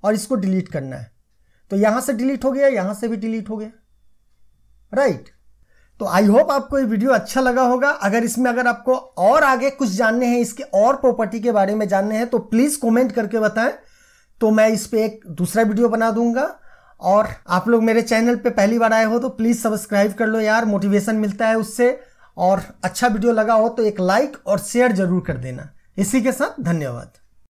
और इसको डिलीट करना है तो यहां से डिलीट हो गया यहां से भी डिलीट हो गया राइट right. तो आई होप आपको ये वीडियो अच्छा लगा होगा अगर इसमें अगर आपको और आगे कुछ जानने हैं इसके और प्रॉपर्टी के बारे में जानने हैं तो प्लीज़ कमेंट करके बताएं तो मैं इस पर एक दूसरा वीडियो बना दूंगा और आप लोग मेरे चैनल पे पहली बार आए हो तो प्लीज़ सब्सक्राइब कर लो यार मोटिवेशन मिलता है उससे और अच्छा वीडियो लगा हो तो एक लाइक और शेयर जरूर कर देना इसी के साथ धन्यवाद